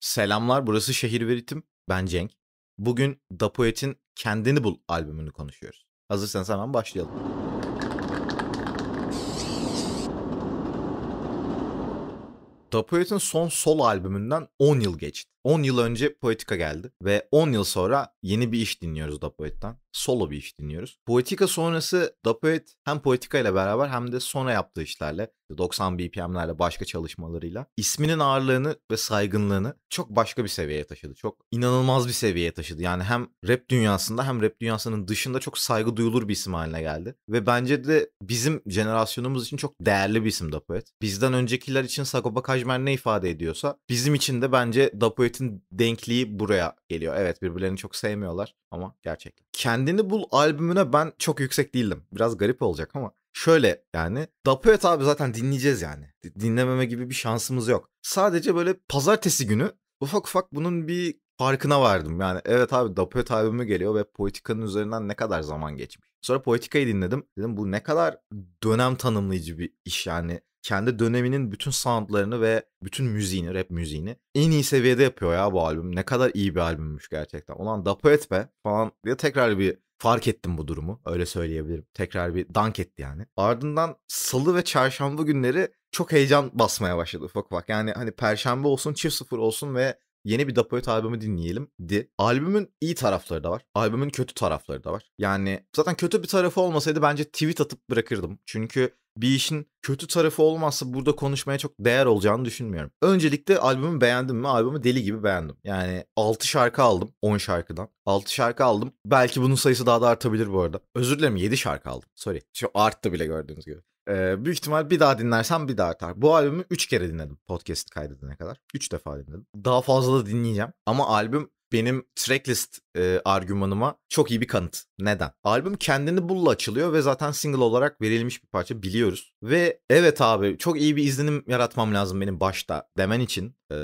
Selamlar, burası Şehir Veritim. Ben Cenk. Bugün Da Poet'in Kendini Bul albümünü konuşuyoruz. Hazırsanız hemen başlayalım. Da Poet'in son sol albümünden 10 yıl geçti. 10 yıl önce Poetika geldi ve 10 yıl sonra yeni bir iş dinliyoruz Da Poet'ten. Solo bir iş dinliyoruz. Poetika sonrası Da Poet hem Poetika ile beraber hem de sonra yaptığı işlerle 90 BPM'lerle başka çalışmalarıyla isminin ağırlığını ve saygınlığını çok başka bir seviyeye taşıdı. Çok inanılmaz bir seviyeye taşıdı. Yani hem rap dünyasında hem rap dünyasının dışında çok saygı duyulur bir isim haline geldi. Ve bence de bizim jenerasyonumuz için çok değerli bir isim Da Poet. Bizden öncekiler için Sagopa Kajmer ne ifade ediyorsa bizim için de bence Da Poet muhabbetin denkliği buraya geliyor. Evet birbirlerini çok sevmiyorlar ama gerçekten. Kendini Bul albümüne ben çok yüksek değildim. Biraz garip olacak ama şöyle yani Dapoet abi zaten dinleyeceğiz yani. Dinlememe gibi bir şansımız yok. Sadece böyle pazartesi günü ufak ufak bunun bir farkına vardım. Yani evet abi Dapoet albümü geliyor ve Poetika'nın üzerinden ne kadar zaman geçmiş. Sonra Poetika'yı dinledim. Dedim bu ne kadar dönem tanımlayıcı bir iş yani kendi döneminin bütün soundlarını ve bütün müziğini, rap müziğini en iyi seviyede yapıyor ya bu albüm. Ne kadar iyi bir albümmüş gerçekten. Ulan dapo etme falan diye tekrar bir fark ettim bu durumu. Öyle söyleyebilirim. Tekrar bir dank etti yani. Ardından salı ve çarşamba günleri çok heyecan basmaya başladı ufak ufak. Yani hani perşembe olsun, çift sıfır olsun ve yeni bir Dapoet albümü dinleyelim di. Albümün iyi tarafları da var. Albümün kötü tarafları da var. Yani zaten kötü bir tarafı olmasaydı bence tweet atıp bırakırdım. Çünkü bir işin kötü tarafı olmazsa burada konuşmaya çok değer olacağını düşünmüyorum. Öncelikle albümü beğendim mi? Albümü deli gibi beğendim. Yani 6 şarkı aldım 10 şarkıdan. 6 şarkı aldım. Belki bunun sayısı daha da artabilir bu arada. Özür dilerim 7 şarkı aldım. Sorry. Şu arttı bile gördüğünüz gibi. Ee, büyük ihtimal bir daha dinlersem bir daha artar. Bu albümü 3 kere dinledim podcast kaydedene kadar. 3 defa dinledim. Daha fazla da dinleyeceğim. Ama albüm benim tracklist e, argümanıma çok iyi bir kanıt. Neden? Albüm kendini bulla açılıyor ve zaten single olarak verilmiş bir parça biliyoruz. Ve evet abi çok iyi bir izlenim yaratmam lazım benim başta demen için e,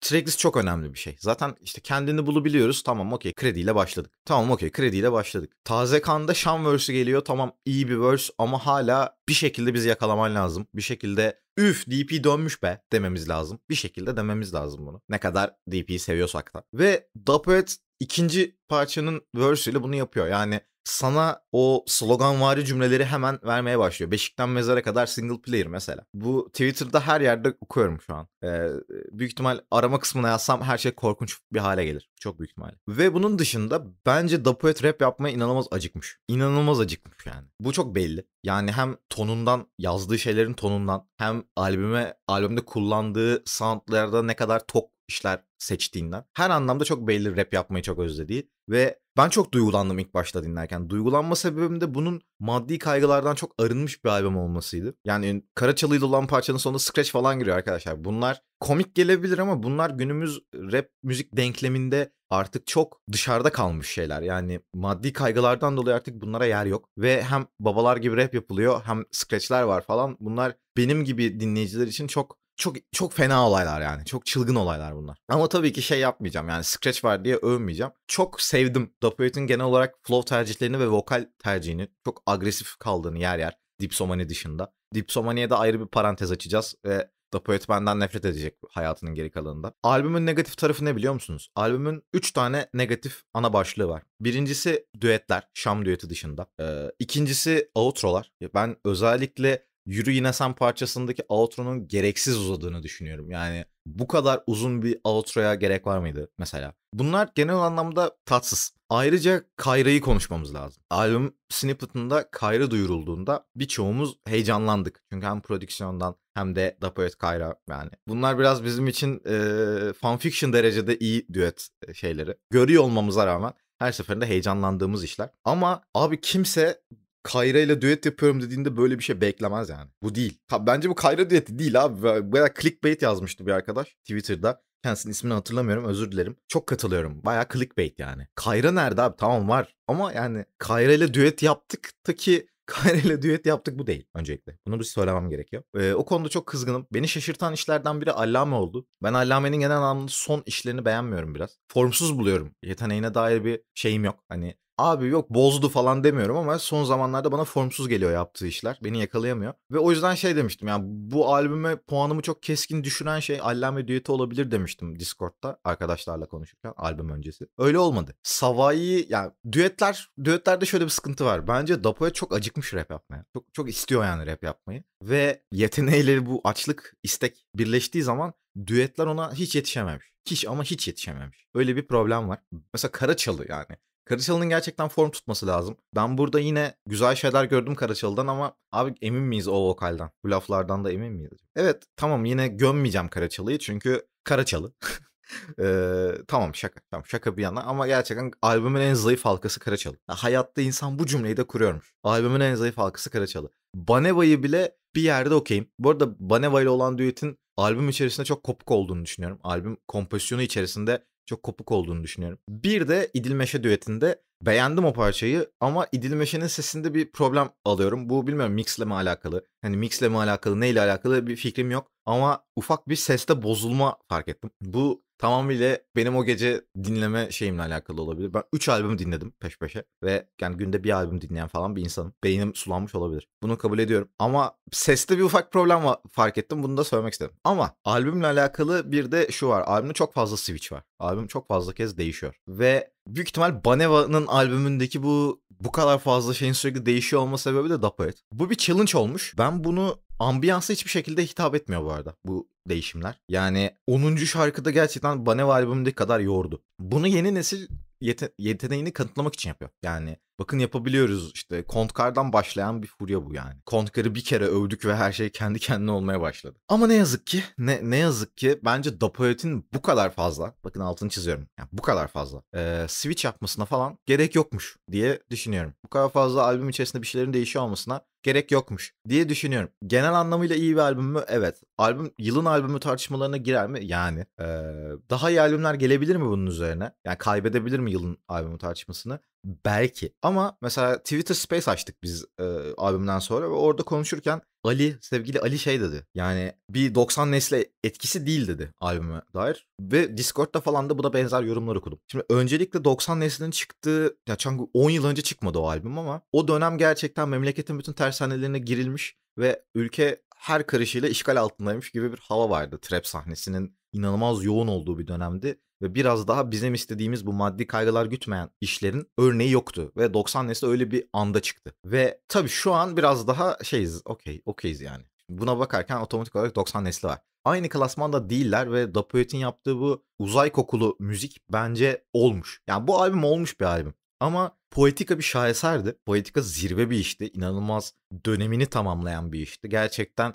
tracklist çok önemli bir şey. Zaten işte kendini bulabiliyoruz. Tamam okey krediyle başladık. Tamam okey krediyle başladık. Taze kanda Şam verse'ü geliyor. Tamam iyi bir verse ama hala bir şekilde bizi yakalaman lazım. Bir şekilde üf DP dönmüş be dememiz lazım. Bir şekilde dememiz lazım bunu. Ne kadar DP'yi seviyorsak da. Ve Dapoet ikinci parçanın verse'üyle bunu yapıyor. Yani sana o sloganvari cümleleri hemen vermeye başlıyor. Beşikten mezara kadar single player mesela. Bu Twitter'da her yerde okuyorum şu an. Ee, büyük ihtimal arama kısmına yazsam her şey korkunç bir hale gelir. Çok büyük ihtimal. Ve bunun dışında bence Dapuet rap yapmaya inanılmaz acıkmış. İnanılmaz acıkmış yani. Bu çok belli. Yani hem tonundan, yazdığı şeylerin tonundan hem albüme, albümde kullandığı soundlarda ne kadar tok işler seçtiğinden. Her anlamda çok belli rap yapmayı çok özlediği ve ben çok duygulandım ilk başta dinlerken. Duygulanma sebebim de bunun maddi kaygılardan çok arınmış bir albüm olmasıydı. Yani Karaçalı'yla olan parçanın sonunda scratch falan giriyor arkadaşlar. Bunlar komik gelebilir ama bunlar günümüz rap müzik denkleminde artık çok dışarıda kalmış şeyler. Yani maddi kaygılardan dolayı artık bunlara yer yok. Ve hem babalar gibi rap yapılıyor hem scratchler var falan. Bunlar benim gibi dinleyiciler için çok çok çok fena olaylar yani. Çok çılgın olaylar bunlar. Ama tabii ki şey yapmayacağım yani Scratch var diye övmeyeceğim. Çok sevdim. Dapoet'in genel olarak flow tercihlerini ve vokal tercihini çok agresif kaldığını yer yer. Dipsomani dışında. Dipsomani'ye de ayrı bir parantez açacağız ve Dapoet benden nefret edecek hayatının geri kalanında. Albümün negatif tarafı ne biliyor musunuz? Albümün 3 tane negatif ana başlığı var. Birincisi düetler, Şam düeti dışında. Ee, ikincisi outrolar. Ben özellikle Yürü Yine Sen parçasındaki outro'nun gereksiz uzadığını düşünüyorum. Yani bu kadar uzun bir outro'ya gerek var mıydı mesela? Bunlar genel anlamda tatsız. Ayrıca Kayra'yı konuşmamız lazım. Albüm snippet'ında Kayra duyurulduğunda birçoğumuz heyecanlandık. Çünkü hem prodüksiyondan hem de Da Kayra yani. Bunlar biraz bizim için e, fanfiction derecede iyi düet şeyleri. Görüyor olmamıza rağmen her seferinde heyecanlandığımız işler. Ama abi kimse Kayra ile düet yapıyorum dediğinde böyle bir şey beklemez yani. Bu değil. bence bu Kayra düeti değil abi. Baya clickbait yazmıştı bir arkadaş Twitter'da. Kendisinin ismini hatırlamıyorum özür dilerim. Çok katılıyorum. Baya clickbait yani. Kayra nerede abi? Tamam var. Ama yani Kayra ile düet yaptık ta ki Kayra ile düet yaptık bu değil öncelikle. Bunu bir söylemem gerekiyor. Ee, o konuda çok kızgınım. Beni şaşırtan işlerden biri Allame oldu. Ben Allame'nin genel anlamda son işlerini beğenmiyorum biraz. Formsuz buluyorum. Yeteneğine dair bir şeyim yok. Hani abi yok bozdu falan demiyorum ama son zamanlarda bana formsuz geliyor yaptığı işler. Beni yakalayamıyor. Ve o yüzden şey demiştim yani bu albüme puanımı çok keskin düşüren şey Allame Düeti olabilir demiştim Discord'da arkadaşlarla konuşurken albüm öncesi. Öyle olmadı. Savai'yi yani düetler düetlerde şöyle bir sıkıntı var. Bence Dapo'ya çok acıkmış rap yapmaya. Çok çok istiyor yani rap yapmayı. Ve yeteneğiyle bu açlık, istek birleştiği zaman düetler ona hiç yetişememiş. Hiç ama hiç yetişememiş. Öyle bir problem var. Mesela Karaçalı yani. Karaçalı'nın gerçekten form tutması lazım. Ben burada yine güzel şeyler gördüm Karaçalı'dan ama abi emin miyiz o vokalden? Bu laflardan da emin miyiz? Evet tamam yine gömmeyeceğim Karaçalı'yı çünkü Karaçalı. ee, tamam şaka tamam şaka bir yana ama gerçekten albümün en zayıf halkası Karaçalı. Ya, hayatta insan bu cümleyi de kuruyormuş. Albümün en zayıf halkası Karaçalı. Baneva'yı bile bir yerde okeyim. Bu arada Baneva ile olan düetin albüm içerisinde çok kopuk olduğunu düşünüyorum. Albüm kompozisyonu içerisinde çok kopuk olduğunu düşünüyorum. Bir de İdil Meşe düetinde beğendim o parçayı ama İdil sesinde bir problem alıyorum. Bu bilmiyorum mixle mi alakalı? Hani mixle mi alakalı, neyle alakalı bir fikrim yok. Ama ufak bir seste bozulma fark ettim. Bu tamamıyla benim o gece dinleme şeyimle alakalı olabilir. Ben 3 albüm dinledim peş peşe ve yani günde bir albüm dinleyen falan bir insanım. Beynim sulanmış olabilir. Bunu kabul ediyorum. Ama seste bir ufak problem var, fark ettim. Bunu da söylemek istedim. Ama albümle alakalı bir de şu var. Albümde çok fazla switch var. Albüm çok fazla kez değişiyor. Ve büyük ihtimal Baneva'nın albümündeki bu bu kadar fazla şeyin sürekli değişiyor olma sebebi de Dapoet. Bu bir challenge olmuş. Ben bunu ambiyansa hiçbir şekilde hitap etmiyor bu arada bu değişimler. Yani 10. şarkıda gerçekten Baneva albümündeki kadar yordu. Bunu yeni nesil yete- yeteneğini kanıtlamak için yapıyor. Yani bakın yapabiliyoruz işte Kontkar'dan başlayan bir furya bu yani. Kontkar'ı bir kere övdük ve her şey kendi kendine olmaya başladı. Ama ne yazık ki ne, ne yazık ki bence Dapoet'in bu kadar fazla bakın altını çiziyorum yani bu kadar fazla e, switch yapmasına falan gerek yokmuş diye düşünüyorum. Bu kadar fazla albüm içerisinde bir şeylerin değişiyor olmasına gerek yokmuş diye düşünüyorum. Genel anlamıyla iyi bir albüm mü? Evet. Albüm yılın albümü tartışmalarına girer mi? Yani ee, daha iyi albümler gelebilir mi bunun üzerine? Yani kaybedebilir mi yılın albümü tartışmasını? Belki. Ama mesela Twitter Space açtık biz e, albümden sonra ve orada konuşurken Ali sevgili Ali şey dedi. Yani bir 90 nesle etkisi değil dedi albüme dair. Ve Discord'da falan da bu da benzer yorumlar okudum. Şimdi öncelikle 90 neslinin çıktığı ya çünkü 10 yıl önce çıkmadı o albüm ama o dönem gerçekten memleketin bütün tersanelerine girilmiş ve ülke her karışıyla işgal altındaymış gibi bir hava vardı. Trap sahnesinin inanılmaz yoğun olduğu bir dönemdi ve biraz daha bizim istediğimiz bu maddi kaygılar gütmeyen işlerin örneği yoktu. Ve 90 nesli öyle bir anda çıktı. Ve tabii şu an biraz daha şeyiz, okey, okeyiz yani. Buna bakarken otomatik olarak 90 nesli var. Aynı klasmanda değiller ve Da yaptığı bu uzay kokulu müzik bence olmuş. Yani bu albüm olmuş bir albüm. Ama Poetika bir şaheserdi. Poetika zirve bir işti. İnanılmaz dönemini tamamlayan bir işti. Gerçekten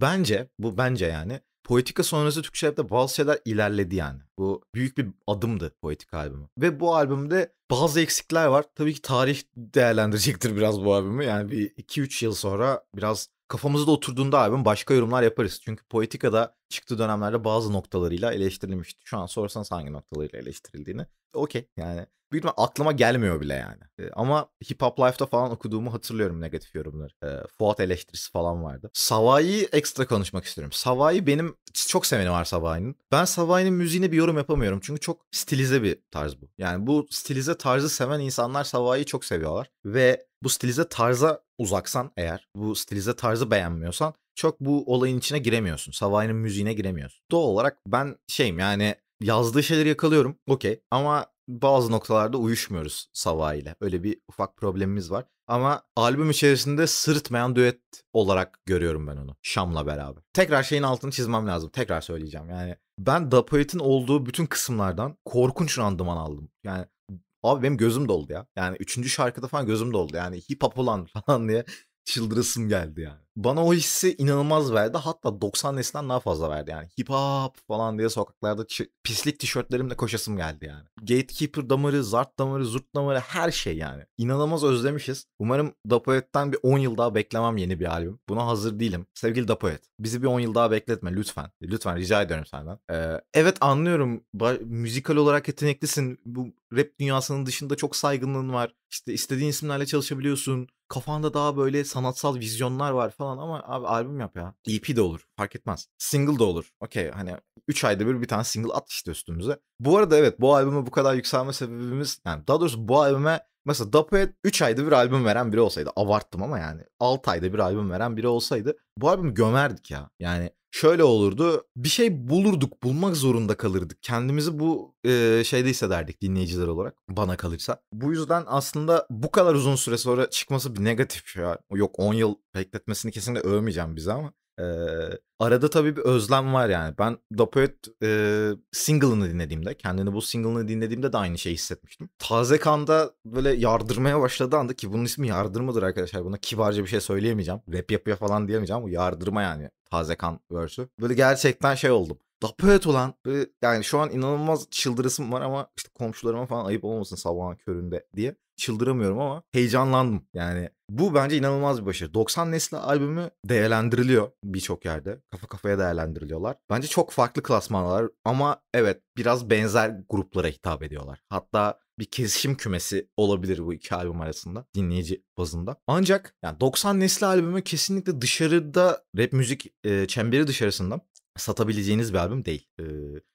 bence bu bence yani Poetika sonrası Türkçe rapte bazı şeyler ilerledi yani. Bu büyük bir adımdı Poetika albümü. Ve bu albümde bazı eksikler var. Tabii ki tarih değerlendirecektir biraz bu albümü. Yani bir 2-3 yıl sonra biraz kafamızda oturduğunda albüm başka yorumlar yaparız. Çünkü Poetika'da çıktığı dönemlerde bazı noktalarıyla eleştirilmişti. Şu an sorsanız hangi noktalarıyla eleştirildiğini okey yani. Büyük aklıma gelmiyor bile yani. ama Hip Hop Life'da falan okuduğumu hatırlıyorum negatif yorumları. E, Fuat eleştirisi falan vardı. Savai'yi ekstra konuşmak istiyorum. Savai benim çok seveni var Savai'nin. Ben Savai'nin müziğine bir yorum yapamıyorum. Çünkü çok stilize bir tarz bu. Yani bu stilize tarzı seven insanlar Savai'yi çok seviyorlar. Ve bu stilize tarza uzaksan eğer, bu stilize tarzı beğenmiyorsan çok bu olayın içine giremiyorsun. Savai'nin müziğine giremiyorsun. Doğal olarak ben şeyim yani yazdığı şeyleri yakalıyorum. Okey. Ama bazı noktalarda uyuşmuyoruz Sava ile. Öyle bir ufak problemimiz var. Ama albüm içerisinde sırıtmayan düet olarak görüyorum ben onu. Şam'la beraber. Tekrar şeyin altını çizmem lazım. Tekrar söyleyeceğim. Yani ben Da Poet'in olduğu bütün kısımlardan korkunç randıman aldım. Yani abi benim gözüm doldu ya. Yani üçüncü şarkıda falan gözüm doldu. Yani hip hop olan falan diye çıldırısım geldi yani bana o hissi inanılmaz verdi. Hatta 90 nesinden daha fazla verdi yani. Hip hop falan diye sokaklarda pislik tişörtlerimle koşasım geldi yani. Gatekeeper damarı, zart damarı, zurt damarı her şey yani. İnanılmaz özlemişiz. Umarım Dapoet'ten bir 10 yıl daha beklemem yeni bir albüm. Buna hazır değilim. Sevgili Dapoet bizi bir 10 yıl daha bekletme lütfen. Lütfen rica ediyorum senden. Ee, evet anlıyorum müzikal olarak yeteneklisin. Bu rap dünyasının dışında çok saygınlığın var. İşte istediğin isimlerle çalışabiliyorsun. Kafanda daha böyle sanatsal vizyonlar var falan falan ama abi albüm yap ya. EP de olur fark etmez. Single de olur. Okey hani 3 ayda bir bir tane single at işte üstümüze. Bu arada evet bu albüme bu kadar yükselme sebebimiz yani daha doğrusu bu albüme mesela Dapoet 3 ayda bir albüm veren biri olsaydı abarttım ama yani 6 ayda bir albüm veren biri olsaydı bu albümü gömerdik ya. Yani şöyle olurdu. Bir şey bulurduk, bulmak zorunda kalırdık. Kendimizi bu e, şeyde hissederdik dinleyiciler olarak bana kalırsa. Bu yüzden aslında bu kadar uzun süre sonra çıkması bir negatif ya. Yok 10 yıl bekletmesini kesinlikle övmeyeceğim bize ama. E, arada tabii bir özlem var yani. Ben Da e, single'ını dinlediğimde, kendini bu single'ını dinlediğimde de aynı şeyi hissetmiştim. Taze Kan'da böyle yardırmaya başladığı anda ki bunun ismi yardırmadır arkadaşlar. Buna kibarca bir şey söyleyemeyeceğim. Rap yapıyor falan diyemeyeceğim. Bu yardırma yani Hazekan verse'ü. Böyle gerçekten şey oldum. Dapet olan Böyle yani şu an inanılmaz çıldırısım var ama işte komşularıma falan ayıp olmasın sabahın köründe diye çıldıramıyorum ama heyecanlandım. Yani bu bence inanılmaz bir başarı. 90 nesli albümü değerlendiriliyor birçok yerde. Kafa kafaya değerlendiriliyorlar. Bence çok farklı klasmanlar ama evet biraz benzer gruplara hitap ediyorlar. Hatta bir kesişim kümesi olabilir bu iki albüm arasında dinleyici bazında. Ancak yani 90 nesli albümü kesinlikle dışarıda rap müzik e, çemberi dışarısında satabileceğiniz bir albüm değil. E,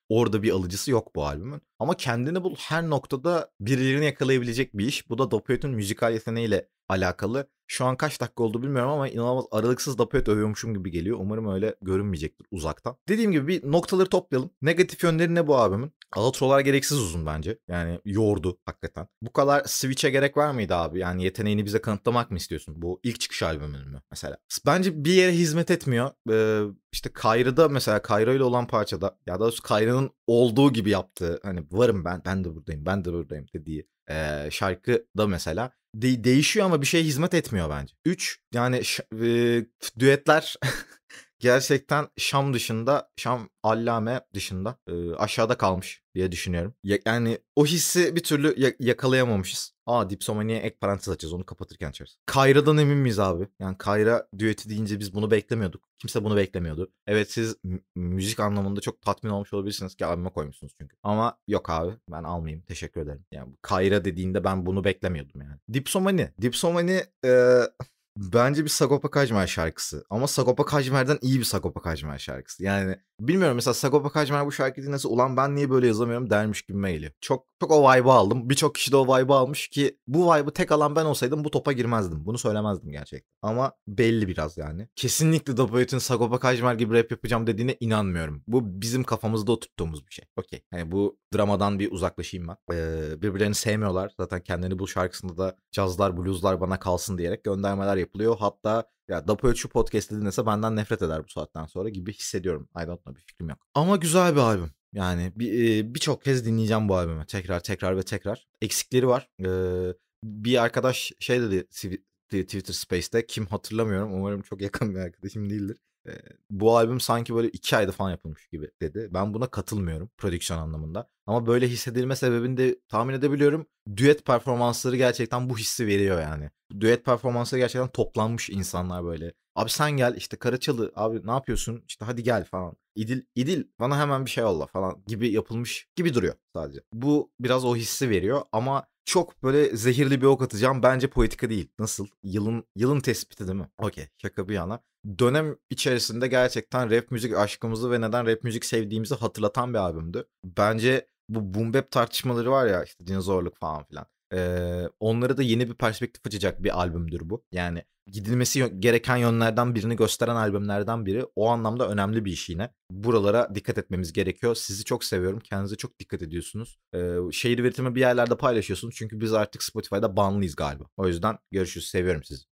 Orada bir alıcısı yok bu albümün. Ama kendini bul her noktada birilerini yakalayabilecek bir iş. Bu da Dopeyot'un müzikal yeteneğiyle alakalı. Şu an kaç dakika oldu bilmiyorum ama inanılmaz aralıksız Lapuet övüyormuşum gibi geliyor. Umarım öyle görünmeyecektir uzaktan. Dediğim gibi bir noktaları toplayalım. Negatif yönleri ne bu abimin? Alatrolar gereksiz uzun bence. Yani yordu hakikaten. Bu kadar Switch'e gerek var mıydı abi? Yani yeteneğini bize kanıtlamak mı istiyorsun? Bu ilk çıkış albümün mü mesela? Bence bir yere hizmet etmiyor. Ee, işte Kayra'da mesela Kayra ile olan parçada ya da Kayra'nın olduğu gibi yaptığı hani varım ben ben de buradayım ben de buradayım dediği e, şarkı da mesela de- değişiyor ama bir şeye hizmet etmiyor bence. 3 yani ş- e- düetler gerçekten Şam dışında, Şam allame dışında e, aşağıda kalmış diye düşünüyorum. Yani o hissi bir türlü ya- yakalayamamışız. Aa dipsomaniye ek parantez açacağız onu kapatırken açarız. Kayra'dan emin miyiz abi? Yani Kayra düeti deyince biz bunu beklemiyorduk. Kimse bunu beklemiyordu. Evet siz müzik anlamında çok tatmin olmuş olabilirsiniz ki abime koymuşsunuz çünkü. Ama yok abi ben almayayım teşekkür ederim. Yani Kayra dediğinde ben bunu beklemiyordum yani. Dipsomani. Dipsomani e, bence bir Sagopa Kajmer şarkısı. Ama Sagopa Kajmer'den iyi bir Sagopa Kajmer şarkısı. Yani bilmiyorum mesela Sagopa Kajmer bu şarkıyı dinlese ulan ben niye böyle yazamıyorum dermiş gibi maili. Çok çok o vibe'ı aldım. Birçok kişi de o vibe'ı almış ki bu vibe'ı tek alan ben olsaydım bu topa girmezdim. Bunu söylemezdim gerçekten. Ama belli biraz yani. Kesinlikle Da Boyut'un Sagopa Kajmer gibi rap yapacağım dediğine inanmıyorum. Bu bizim kafamızda oturttuğumuz bir şey. Okey. Hani bu dramadan bir uzaklaşayım ben. Ee, birbirlerini sevmiyorlar. Zaten kendini bu şarkısında da cazlar, bluzlar bana kalsın diyerek göndermeler yapıyor yapılıyor. Hatta ya Dapo şu podcast'i dinlese benden nefret eder bu saatten sonra gibi hissediyorum. I don't know bir fikrim yok. Ama güzel bir albüm. Yani birçok bir kez dinleyeceğim bu albümü. Tekrar tekrar ve tekrar. Eksikleri var. bir arkadaş şey dedi Twitter Space'te kim hatırlamıyorum. Umarım çok yakın bir arkadaşım değildir bu albüm sanki böyle iki ayda falan yapılmış gibi dedi. Ben buna katılmıyorum prodüksiyon anlamında. Ama böyle hissedilme sebebini de tahmin edebiliyorum. Düet performansları gerçekten bu hissi veriyor yani. Düet performansları gerçekten toplanmış insanlar böyle. Abi sen gel işte Karaçalı abi ne yapıyorsun işte hadi gel falan. İdil, İdil bana hemen bir şey yolla falan gibi yapılmış gibi duruyor sadece. Bu biraz o hissi veriyor ama çok böyle zehirli bir ok atacağım bence politika değil. Nasıl? Yılın yılın tespiti değil mi? Okey şaka bir yana. Dönem içerisinde gerçekten rap müzik aşkımızı ve neden rap müzik sevdiğimizi hatırlatan bir albümdü. Bence bu boom bap tartışmaları var ya işte dinozorluk falan filan. Ee, onlara da yeni bir perspektif açacak bir albümdür bu. Yani gidilmesi gereken yönlerden birini gösteren albümlerden biri. O anlamda önemli bir iş yine. Buralara dikkat etmemiz gerekiyor. Sizi çok seviyorum. Kendinize çok dikkat ediyorsunuz. Ee, şehir üretimi bir yerlerde paylaşıyorsunuz. Çünkü biz artık Spotify'da banlıyız galiba. O yüzden görüşürüz. Seviyorum sizi.